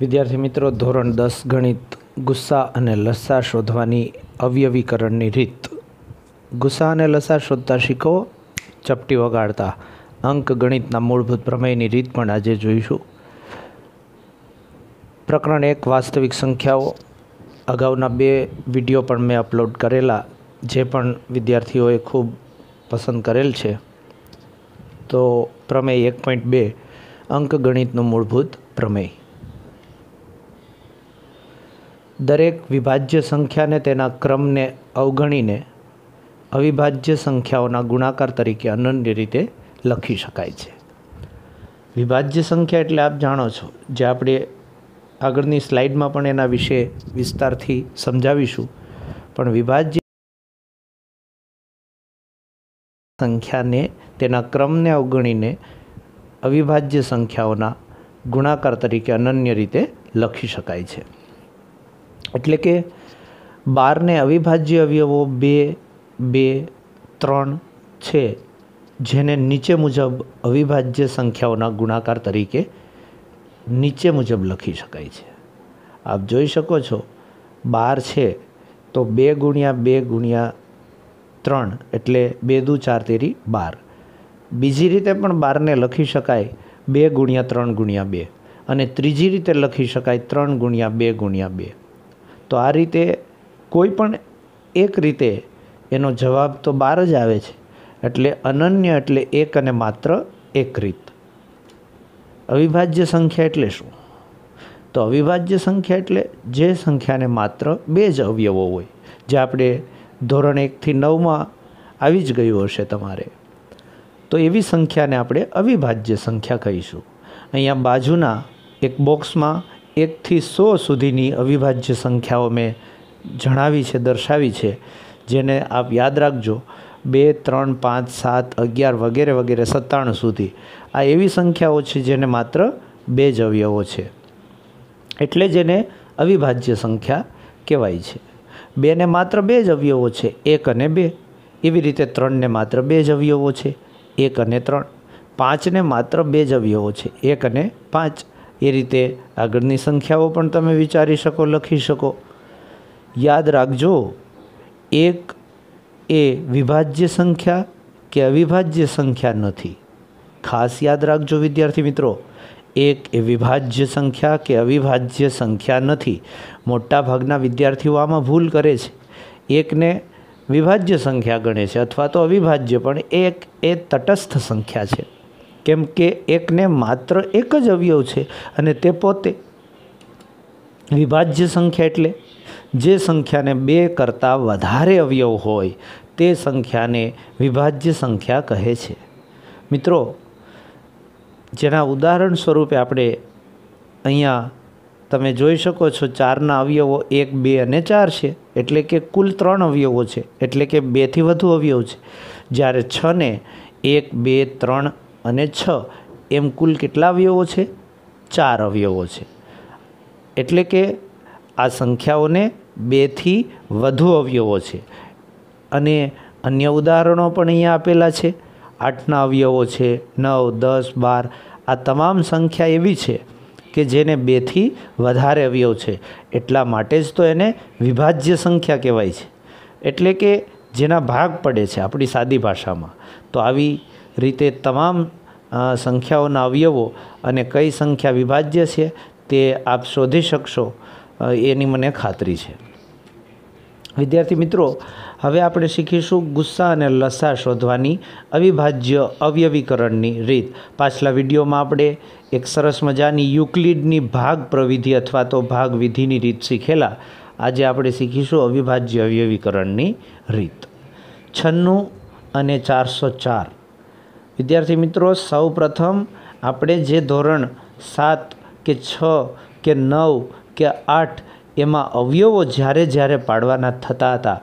વિદ્યાર્થી મિત્રો ધોરણ દસ ગણિત ગુસ્સા અને લસા શોધવાની અવયવીકરણની રીત ગુસ્સા અને લસા શોધતા શીખો ચપટી વગાડતા અંક ગણિતના મૂળભૂત પ્રમેયની રીત પણ આજે જોઈશું પ્રકરણ એક વાસ્તવિક સંખ્યાઓ અગાઉના બે વિડીયો પણ મેં અપલોડ કરેલા જે પણ વિદ્યાર્થીઓએ ખૂબ પસંદ કરેલ છે તો પ્રમેય એક પોઈન્ટ બે અંક ગણિતનું મૂળભૂત પ્રમેય દરેક વિભાજ્ય સંખ્યાને તેના ક્રમને અવગણીને અવિભાજ્ય સંખ્યાઓના ગુણાકાર તરીકે અનન્ય રીતે લખી શકાય છે વિભાજ્ય સંખ્યા એટલે આપ જાણો છો જે આપણે આગળની સ્લાઇડમાં પણ એના વિશે વિસ્તારથી સમજાવીશું પણ વિભાજ્ય સંખ્યાને તેના ક્રમને અવગણીને અવિભાજ્ય સંખ્યાઓના ગુણાકાર તરીકે અનન્ય રીતે લખી શકાય છે એટલે કે બારને અવિભાજ્ય અવયવો બે બે ત્રણ છે જેને નીચે મુજબ અવિભાજ્ય સંખ્યાઓના ગુણાકાર તરીકે નીચે મુજબ લખી શકાય છે આપ જોઈ શકો છો બાર છે તો બે ગુણ્યા બે ગુણ્યા ત્રણ એટલે બે દુ ચાર તેરી બાર બીજી રીતે પણ બારને લખી શકાય બે ગુણ્યા ત્રણ ગુણ્યા બે અને ત્રીજી રીતે લખી શકાય ત્રણ ગુણ્યા બે ગુણ્યા બે તો આ રીતે કોઈ પણ એક રીતે એનો જવાબ તો બહાર જ આવે છે એટલે અનન્ય એટલે એક અને માત્ર એક રીત અવિભાજ્ય સંખ્યા એટલે શું તો અવિભાજ્ય સંખ્યા એટલે જે સંખ્યાને માત્ર બે જ અવયવો હોય જે આપણે ધોરણ એકથી નવમાં આવી જ ગયું હશે તમારે તો એવી સંખ્યાને આપણે અવિભાજ્ય સંખ્યા કહીશું અહીંયા બાજુના એક બોક્સમાં એકથી સો સુધીની અવિભાજ્ય સંખ્યાઓ મેં જણાવી છે દર્શાવી છે જેને આપ યાદ રાખજો બે ત્રણ પાંચ સાત અગિયાર વગેરે વગેરે સત્તાણું સુધી આ એવી સંખ્યાઓ છે જેને માત્ર બે જ અવયવો છે એટલે જેને અવિભાજ્ય સંખ્યા કહેવાય છે બેને માત્ર બે જ અવયવો છે એક અને બે એવી રીતે ત્રણને માત્ર બે જ અવયવો છે એક અને ત્રણ પાંચને માત્ર બે જ અવયવો છે એક અને પાંચ એ રીતે આગળની સંખ્યાઓ પણ તમે વિચારી શકો લખી શકો યાદ રાખજો એક એ વિભાજ્ય સંખ્યા કે અવિભાજ્ય સંખ્યા નથી ખાસ યાદ રાખજો વિદ્યાર્થી મિત્રો એક એ વિભાજ્ય સંખ્યા કે અવિભાજ્ય સંખ્યા નથી મોટાભાગના વિદ્યાર્થીઓ આમાં ભૂલ કરે છે એકને વિભાજ્ય સંખ્યા ગણે છે અથવા તો અવિભાજ્ય પણ એક એ તટસ્થ સંખ્યા છે કેમ કે એકને માત્ર એક જ અવયવ છે અને તે પોતે વિભાજ્ય સંખ્યા એટલે જે સંખ્યાને બે કરતાં વધારે અવયવ હોય તે સંખ્યાને વિભાજ્ય સંખ્યા કહે છે મિત્રો જેના ઉદાહરણ સ્વરૂપે આપણે અહીંયા તમે જોઈ શકો છો ચારના અવયવો એક બે અને ચાર છે એટલે કે કુલ ત્રણ અવયવો છે એટલે કે બેથી વધુ અવયવ છે જ્યારે છને એક બે ત્રણ અને છ એમ કુલ કેટલા અવયવો છે ચાર અવયવો છે એટલે કે આ સંખ્યાઓને બેથી વધુ અવયવો છે અને અન્ય ઉદાહરણો પણ અહીંયા આપેલા છે આઠના અવયવો છે નવ દસ બાર આ તમામ સંખ્યા એવી છે કે જેને બેથી વધારે અવયવ છે એટલા માટે જ તો એને વિભાજ્ય સંખ્યા કહેવાય છે એટલે કે જેના ભાગ પડે છે આપણી સાદી ભાષામાં તો આવી રીતે તમામ સંખ્યાઓના અવયવો અને કઈ સંખ્યા વિભાજ્ય છે તે આપ શોધી શકશો એની મને ખાતરી છે વિદ્યાર્થી મિત્રો હવે આપણે શીખીશું ગુસ્સા અને લસા શોધવાની અવિભાજ્ય અવયવીકરણની રીત પાછલા વિડીયોમાં આપણે એક સરસ મજાની યુક્લિડની ભાગ પ્રવિધિ અથવા તો ભાગ વિધિની રીત શીખેલા આજે આપણે શીખીશું અવિભાજ્ય અવયવીકરણની રીત છન્નું અને ચારસો ચાર વિદ્યાર્થી મિત્રો સૌ પ્રથમ આપણે જે ધોરણ સાત કે છ કે નવ કે આઠ એમાં અવયવો જ્યારે જ્યારે પાડવાના થતા હતા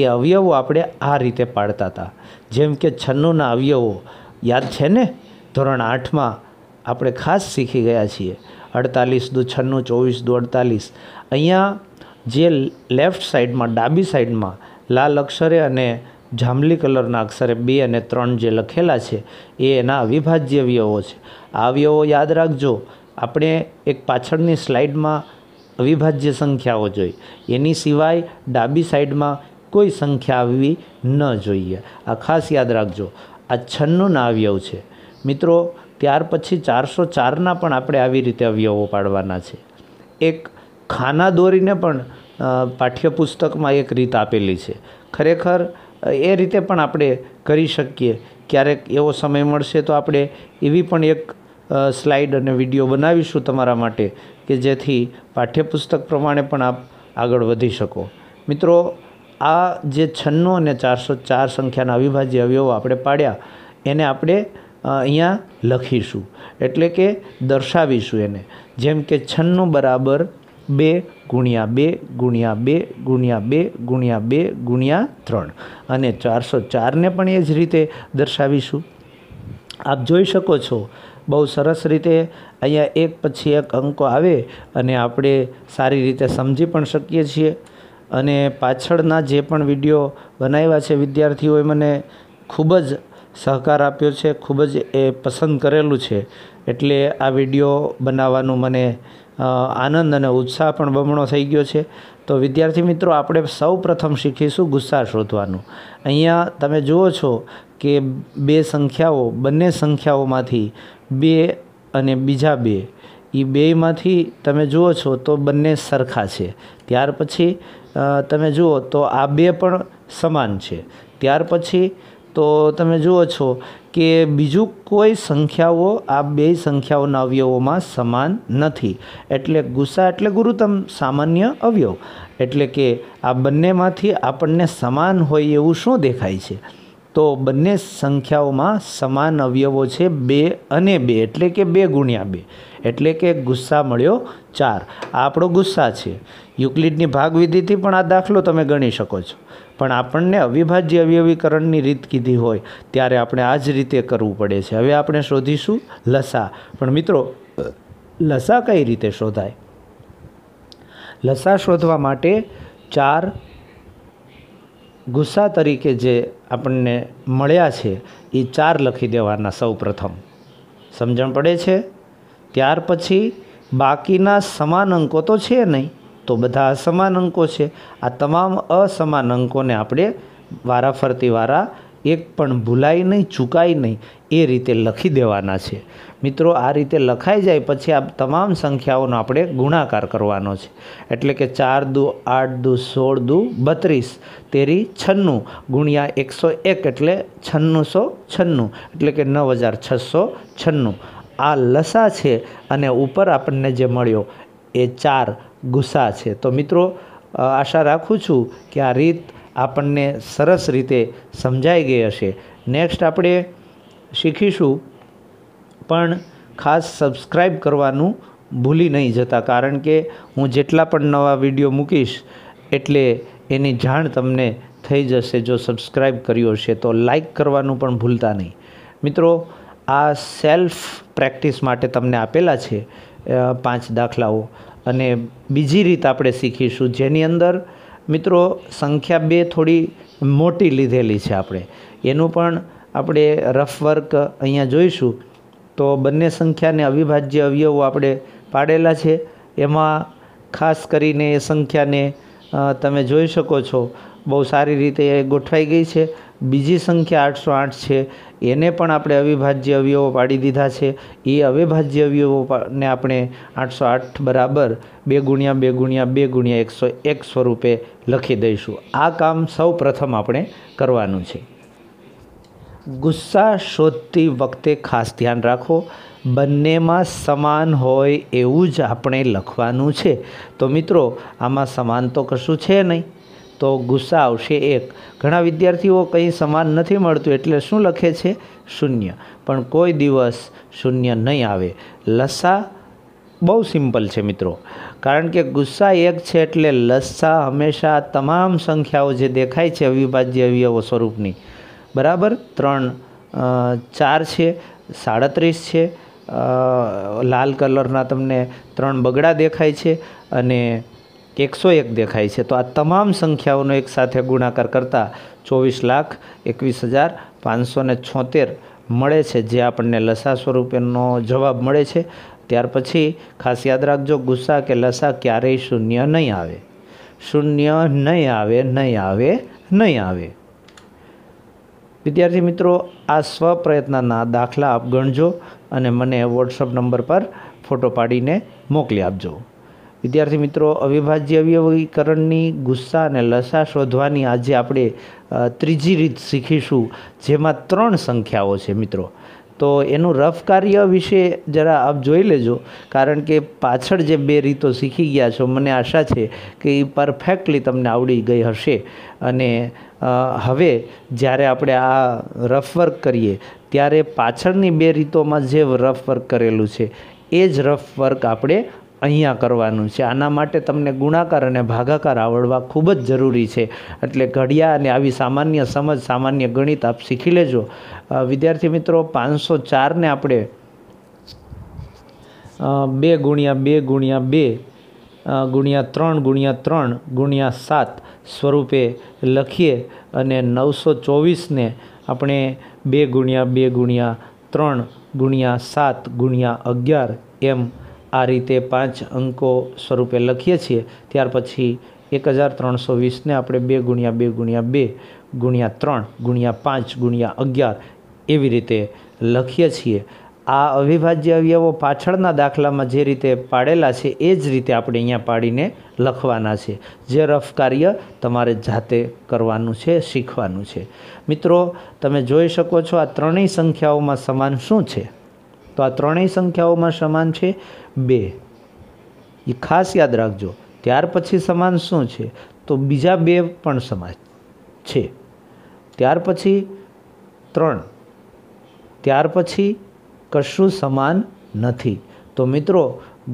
એ અવયવો આપણે આ રીતે પાડતા હતા જેમ કે છન્નુંના અવયવો યાદ છે ને ધોરણ આઠમાં આપણે ખાસ શીખી ગયા છીએ અડતાલીસ દુ છન્નું ચોવીસ દુ અડતાલીસ અહીંયા જે લેફ્ટ સાઈડમાં ડાબી સાઈડમાં લાલ અક્ષરે અને જાંબલી કલરના અક્ષરે બે અને ત્રણ જે લખેલા છે એ એના અવિભાજ્ય અવયવો છે આ અવયવો યાદ રાખજો આપણે એક પાછળની સ્લાઇડમાં અવિભાજ્ય સંખ્યાઓ જોઈ એની સિવાય ડાબી સાઈડમાં કોઈ સંખ્યા આવવી ન જોઈએ આ ખાસ યાદ રાખજો આ છન્નુંના અવયવ છે મિત્રો ત્યાર પછી ચારસો ચારના પણ આપણે આવી રીતે અવયવો પાડવાના છે એક ખાના દોરીને પણ પાઠ્યપુસ્તકમાં એક રીત આપેલી છે ખરેખર એ રીતે પણ આપણે કરી શકીએ ક્યારેક એવો સમય મળશે તો આપણે એવી પણ એક સ્લાઇડ અને વિડીયો બનાવીશું તમારા માટે કે જેથી પાઠ્યપુસ્તક પ્રમાણે પણ આપ આગળ વધી શકો મિત્રો આ જે છન્નું અને ચારસો ચાર સંખ્યાના અવિભાજ્ય અવયવો આપણે પાડ્યા એને આપણે અહીંયા લખીશું એટલે કે દર્શાવીશું એને જેમ કે છન્નું બરાબર બે ગુણ્યા બે ગુણ્યા બે ગુણ્યા બે ગુણ્યા બે ગુણ્યા ત્રણ અને ચારસો ચારને પણ એ જ રીતે દર્શાવીશું આપ જોઈ શકો છો બહુ સરસ રીતે અહીંયા એક પછી એક અંકો આવે અને આપણે સારી રીતે સમજી પણ શકીએ છીએ અને પાછળના જે પણ વિડીયો બનાવ્યા છે વિદ્યાર્થીઓએ મને ખૂબ જ સહકાર આપ્યો છે ખૂબ જ એ પસંદ કરેલું છે એટલે આ વિડીયો બનાવવાનું મને આનંદ અને ઉત્સાહ પણ બમણો થઈ ગયો છે તો વિદ્યાર્થી મિત્રો આપણે સૌ પ્રથમ શીખીશું ગુસ્સા શોધવાનું અહીંયા તમે જુઓ છો કે બે સંખ્યાઓ બંને સંખ્યાઓમાંથી બે અને બીજા બે એ બેમાંથી તમે જુઓ છો તો બંને સરખા છે ત્યાર પછી તમે જુઓ તો આ બે પણ સમાન છે ત્યાર પછી તો તમે જુઓ છો કે બીજું કોઈ સંખ્યાઓ આ બે સંખ્યાઓના અવયવોમાં સમાન નથી એટલે ગુસ્સા એટલે ગુરુતમ સામાન્ય અવયવ એટલે કે આ બંનેમાંથી આપણને સમાન હોય એવું શું દેખાય છે તો બંને સંખ્યાઓમાં સમાન અવયવો છે બે અને બે એટલે કે બે ગુણ્યા બે એટલે કે ગુસ્સા મળ્યો ચાર આ આપણો ગુસ્સા છે યુક્લિડની ભાગવિધિથી પણ આ દાખલો તમે ગણી શકો છો પણ આપણને અવિભાજ્ય અવયવીકરણની રીત કીધી હોય ત્યારે આપણે આ જ રીતે કરવું પડે છે હવે આપણે શોધીશું લસા પણ મિત્રો લસા કઈ રીતે શોધાય લસા શોધવા માટે ચાર ગુસ્સા તરીકે જે આપણને મળ્યા છે એ ચાર લખી દેવાના સૌ પ્રથમ સમજણ પડે છે ત્યાર પછી બાકીના સમાન અંકો તો છે નહીં તો બધા અસમાન અંકો છે આ તમામ અસમાન અંકોને આપણે વારા ફરતી વારા એક પણ ભૂલાય નહીં ચૂકાય નહીં એ રીતે લખી દેવાના છે મિત્રો આ રીતે લખાઈ જાય પછી આ તમામ સંખ્યાઓનો આપણે ગુણાકાર કરવાનો છે એટલે કે ચાર દુ આઠ દુ સોળ દુ બત્રીસ તેરી છન્નું ગુણ્યા એકસો એક એટલે છન્નુંસો છન્નું એટલે કે નવ હજાર છસો છન્નું આ લસા છે અને ઉપર આપણને જે મળ્યો એ ચાર ગુસ્સા છે તો મિત્રો આશા રાખું છું કે આ રીત આપણને સરસ રીતે સમજાઈ ગઈ હશે નેક્સ્ટ આપણે શીખીશું પણ ખાસ સબસ્ક્રાઈબ કરવાનું ભૂલી નહીં જતા કારણ કે હું જેટલા પણ નવા વિડીયો મૂકીશ એટલે એની જાણ તમને થઈ જશે જો સબસ્ક્રાઈબ કર્યો હશે તો લાઈક કરવાનું પણ ભૂલતા નહીં મિત્રો આ સેલ્ફ પ્રેક્ટિસ માટે તમને આપેલા છે પાંચ દાખલાઓ અને બીજી રીત આપણે શીખીશું જેની અંદર મિત્રો સંખ્યા બે થોડી મોટી લીધેલી છે આપણે એનું પણ આપણે રફ વર્ક અહીંયા જોઈશું તો બંને સંખ્યાને અવિભાજ્ય અવયવો આપણે પાડેલા છે એમાં ખાસ કરીને એ સંખ્યાને તમે જોઈ શકો છો બહુ સારી રીતે ગોઠવાઈ ગઈ છે બીજી સંખ્યા આઠસો આઠ છે એને પણ આપણે અવિભાજ્ય અવયવો પાડી દીધા છે એ અવિભાજ્ય અવયવોને આપણે આઠસો આઠ બરાબર બે ગુણ્યા બે ગુણ્યા બે ગુણ્યા એકસો એક સ્વરૂપે લખી દઈશું આ કામ સૌ પ્રથમ આપણે કરવાનું છે ગુસ્સા શોધતી વખતે ખાસ ધ્યાન રાખો બંનેમાં સમાન હોય એવું જ આપણે લખવાનું છે તો મિત્રો આમાં સમાન તો કશું છે નહીં તો ગુસ્સા આવશે એક ઘણા વિદ્યાર્થીઓ કંઈ સમાન નથી મળતું એટલે શું લખે છે શૂન્ય પણ કોઈ દિવસ શૂન્ય નહીં આવે લસા બહુ સિમ્પલ છે મિત્રો કારણ કે ગુસ્સા એક છે એટલે લસ્સા હંમેશા તમામ સંખ્યાઓ જે દેખાય છે અવિભાજ્ય અવયવો સ્વરૂપની બરાબર ત્રણ ચાર છે સાડત્રીસ છે લાલ કલરના તમને ત્રણ બગડા દેખાય છે અને એકસો એક દેખાય છે તો આ તમામ સંખ્યાઓનો એકસાથે ગુણાકાર કરતાં ચોવીસ લાખ એકવીસ હજાર પાંચસો ને છોતેર મળે છે જે આપણને લસા સ્વરૂપેનો જવાબ મળે છે ત્યાર પછી ખાસ યાદ રાખજો ગુસ્સા કે લસા ક્યારેય શૂન્ય નહીં આવે શૂન્ય નહીં આવે નહીં આવે નહીં આવે વિદ્યાર્થી મિત્રો આ સ્વપ્રયત્નના દાખલા આપ ગણજો અને મને વોટ્સઅપ નંબર પર ફોટો પાડીને મોકલી આપજો વિદ્યાર્થી મિત્રો અવિભાજ્ય અવયવીકરણની ગુસ્સા અને લસા શોધવાની આજે આપણે ત્રીજી રીત શીખીશું જેમાં ત્રણ સંખ્યાઓ છે મિત્રો તો એનું રફ કાર્ય વિશે જરા આપ જોઈ લેજો કારણ કે પાછળ જે બે રીતો શીખી ગયા છો મને આશા છે કે એ પરફેક્ટલી તમને આવડી ગઈ હશે અને હવે જ્યારે આપણે આ રફ વર્ક કરીએ ત્યારે પાછળની બે રીતોમાં જે રફ વર્ક કરેલું છે એ જ રફ વર્ક આપણે અહીંયા કરવાનું છે આના માટે તમને ગુણાકાર અને ભાગાકાર આવડવા ખૂબ જ જરૂરી છે એટલે ઘડિયા અને આવી સામાન્ય સમજ સામાન્ય ગણિત આપ શીખી લેજો વિદ્યાર્થી મિત્રો પાંચસો ચારને આપણે બે ગુણ્યા બે ગુણ્યા બે ગુણ્યા ત્રણ ગુણ્યા ત્રણ ગુણ્યા સાત સ્વરૂપે લખીએ અને નવસો ચોવીસને આપણે બે ગુણ્યા બે ગુણ્યા ત્રણ ગુણ્યા સાત ગુણ્યા અગિયાર એમ આ રીતે પાંચ અંકો સ્વરૂપે લખીએ છીએ ત્યાર પછી એક હજાર ત્રણસો વીસને આપણે બે ગુણ્યા બે ગુણ્યા બે ગુણ્યા ત્રણ ગુણ્યા પાંચ ગુણ્યા અગિયાર એવી રીતે લખીએ છીએ આ અવિભાજ્ય અવયવો પાછળના દાખલામાં જે રીતે પાડેલા છે એ જ રીતે આપણે અહીંયા પાડીને લખવાના છે જે રફ કાર્ય તમારે જાતે કરવાનું છે શીખવાનું છે મિત્રો તમે જોઈ શકો છો આ ત્રણેય સંખ્યાઓમાં સમાન શું છે તો આ ત્રણેય સંખ્યાઓમાં સમાન છે બે એ ખાસ યાદ રાખજો ત્યાર પછી સમાન શું છે તો બીજા બે પણ સમાન છે ત્યાર પછી ત્રણ ત્યાર પછી કશું સમાન નથી તો મિત્રો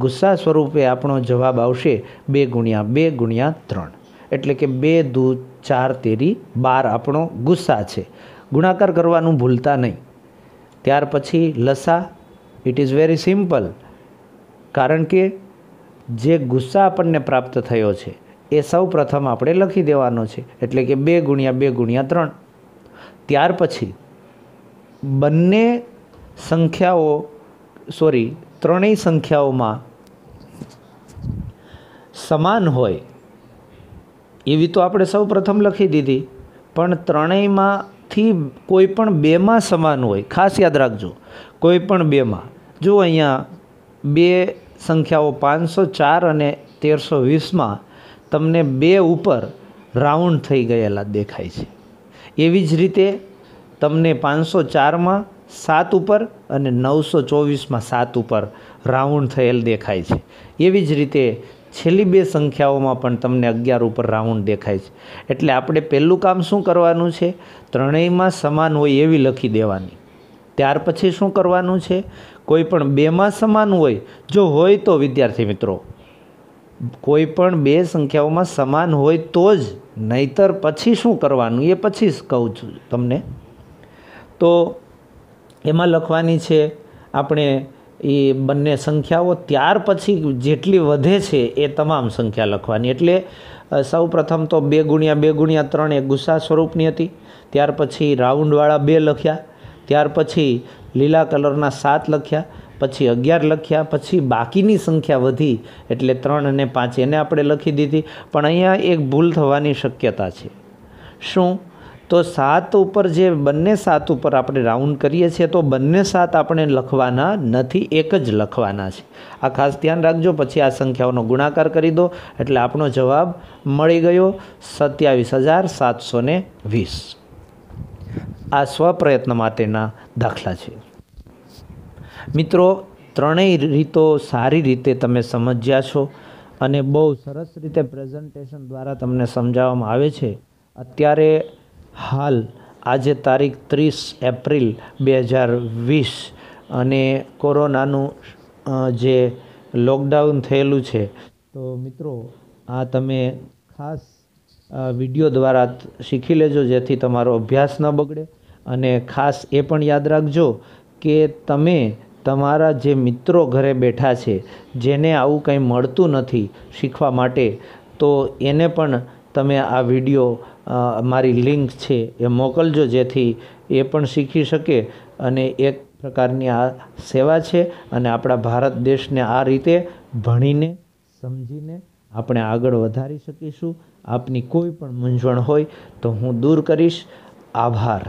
ગુસ્સા સ્વરૂપે આપણો જવાબ આવશે બે ગુણ્યા બે ગુણ્યા ત્રણ એટલે કે બે દુ ચાર તેરી બાર આપણો ગુસ્સા છે ગુણાકાર કરવાનું ભૂલતા નહીં ત્યાર પછી લસા ઇટ ઇઝ વેરી સિમ્પલ કારણ કે જે ગુસ્સા આપણને પ્રાપ્ત થયો છે એ સૌ પ્રથમ આપણે લખી દેવાનો છે એટલે કે બે ગુણ્યા બે ગુણ્યા ત્રણ ત્યાર પછી બંને સંખ્યાઓ સોરી ત્રણેય સંખ્યાઓમાં સમાન હોય એવી તો આપણે સૌ પ્રથમ લખી દીધી પણ ત્રણેયમાંથી કોઈ પણ બેમાં સમાન હોય ખાસ યાદ રાખજો કોઈ પણ બેમાં જો અહીંયા બે સંખ્યાઓ પાંચસો ચાર અને તેરસો વીસમાં તમને બે ઉપર રાઉન્ડ થઈ ગયેલા દેખાય છે એવી જ રીતે તમને પાંચસો ચારમાં સાત ઉપર અને નવસો ચોવીસમાં સાત ઉપર રાઉન્ડ થયેલ દેખાય છે એવી જ રીતે છેલ્લી બે સંખ્યાઓમાં પણ તમને અગિયાર ઉપર રાઉન્ડ દેખાય છે એટલે આપણે પહેલું કામ શું કરવાનું છે ત્રણેયમાં સમાન હોય એવી લખી દેવાની ત્યાર પછી શું કરવાનું છે કોઈ પણ બેમાં સમાન હોય જો હોય તો વિદ્યાર્થી મિત્રો કોઈ પણ બે સંખ્યાઓમાં સમાન હોય તો જ નહીતર પછી શું કરવાનું એ પછી જ કહું છું તમને તો એમાં લખવાની છે આપણે એ બંને સંખ્યાઓ ત્યાર પછી જેટલી વધે છે એ તમામ સંખ્યા લખવાની એટલે સૌ પ્રથમ તો બે ગુણ્યા બે ગુણ્યા ત્રણ એ ગુસ્સા સ્વરૂપની હતી ત્યાર પછી રાઉન્ડવાળા બે લખ્યા ત્યાર પછી લીલા કલરના સાત લખ્યા પછી અગિયાર લખ્યા પછી બાકીની સંખ્યા વધી એટલે ત્રણ અને પાંચ એને આપણે લખી દીધી પણ અહીંયા એક ભૂલ થવાની શક્યતા છે શું તો સાત ઉપર જે બંને સાત ઉપર આપણે રાઉન્ડ કરીએ છીએ તો બંને સાત આપણે લખવાના નથી એક જ લખવાના છે આ ખાસ ધ્યાન રાખજો પછી આ સંખ્યાઓનો ગુણાકાર કરી દો એટલે આપણો જવાબ મળી ગયો સત્યાવીસ હજાર સાતસો વીસ આ સ્વપ્રયત્ન માટેના દાખલા છે મિત્રો ત્રણેય રીતો સારી રીતે તમે સમજ્યા છો અને બહુ સરસ રીતે પ્રેઝન્ટેશન દ્વારા તમને સમજાવવામાં આવે છે અત્યારે હાલ આજે તારીખ ત્રીસ એપ્રિલ બે હજાર વીસ અને કોરોનાનું જે લોકડાઉન થયેલું છે તો મિત્રો આ તમે ખાસ વિડીયો દ્વારા શીખી લેજો જેથી તમારો અભ્યાસ ન બગડે અને ખાસ એ પણ યાદ રાખજો કે તમે તમારા જે મિત્રો ઘરે બેઠા છે જેને આવું કંઈ મળતું નથી શીખવા માટે તો એને પણ તમે આ વિડીયો મારી લિંક છે એ મોકલજો જેથી એ પણ શીખી શકે અને એક પ્રકારની આ સેવા છે અને આપણા ભારત દેશને આ રીતે ભણીને સમજીને આપણે આગળ વધારી શકીશું આપની કોઈ પણ મૂંઝવણ હોય તો હું દૂર કરીશ આભાર